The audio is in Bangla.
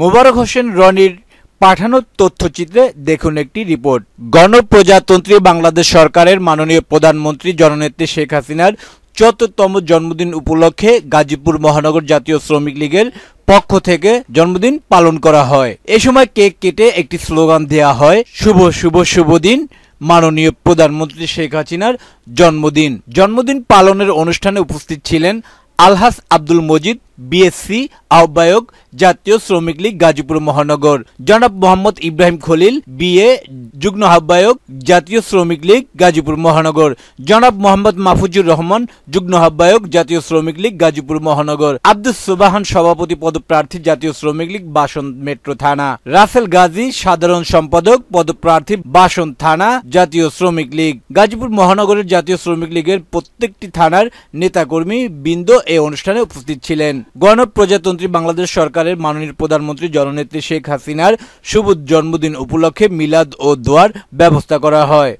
মোবারক হোসেন রনির পাঠানো তথ্যচিত্রে দেখুন একটি রিপোর্ট গণপ্রজাতন্ত্রী বাংলাদেশ সরকারের মাননীয় প্রধানমন্ত্রী জননেত্রী শেখ হাসিনার চতুর্থতম জন্মদিন উপলক্ষে গাজীপুর মহানগর জাতীয় শ্রমিক লীগের পক্ষ থেকে জন্মদিন পালন করা হয় এ সময় কেক কেটে একটি স্লোগান দেয়া হয় শুভ শুভ শুভ দিন মাননীয় প্রধানমন্ত্রী শেখ হাসিনার জন্মদিন জন্মদিন পালনের অনুষ্ঠানে উপস্থিত ছিলেন আলহাস আব্দুল মজিদ বিএসসি আহ্বায়ক জাতীয় শ্রমিক লীগ গাজীপুর মহানগর জনাব মোহাম্মদ ইব্রাহিম খলিল বিএ যুগ্ম আহ্বায়ক জাতীয় শ্রমিক লীগ গাজীপুর মহানগর জনাব মোহাম্মদ মাহফুজুর রহমান যুগ্ম আহ্বায়ক জাতীয় শ্রমিক লীগ গাজীপুর মহানগর আব্দুল সুবাহান সভাপতি পদপ্রার্থী জাতীয় শ্রমিক লীগ বাসন মেট্রো থানা রাসেল গাজী সাধারণ সম্পাদক পদপ্রার্থী বাসন থানা জাতীয় শ্রমিক লীগ গাজীপুর মহানগরের জাতীয় শ্রমিক লীগের প্রত্যেকটি থানার নেতাকর্মী বিন্দু এ অনুষ্ঠানে উপস্থিত ছিলেন গণপ্রজাতন্ত্রী বাংলাদেশ সরকারের মাননীয় প্রধানমন্ত্রী জননেত্রী শেখ হাসিনার শুভ জন্মদিন উপলক্ষে মিলাদ ও দোয়ার ব্যবস্থা করা হয়